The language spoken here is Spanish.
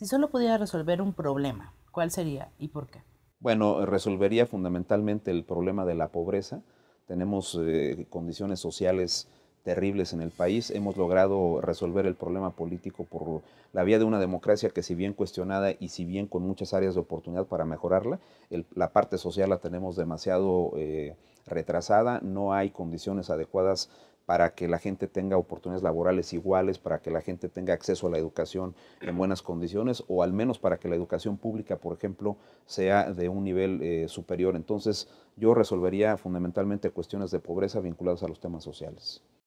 Si solo pudiera resolver un problema, ¿cuál sería y por qué? Bueno, resolvería fundamentalmente el problema de la pobreza. Tenemos eh, condiciones sociales terribles en el país. Hemos logrado resolver el problema político por la vía de una democracia que si bien cuestionada y si bien con muchas áreas de oportunidad para mejorarla, la parte social la tenemos demasiado eh, retrasada, no hay condiciones adecuadas para que la gente tenga oportunidades laborales iguales, para que la gente tenga acceso a la educación en buenas condiciones, o al menos para que la educación pública, por ejemplo, sea de un nivel eh, superior. Entonces, yo resolvería fundamentalmente cuestiones de pobreza vinculadas a los temas sociales.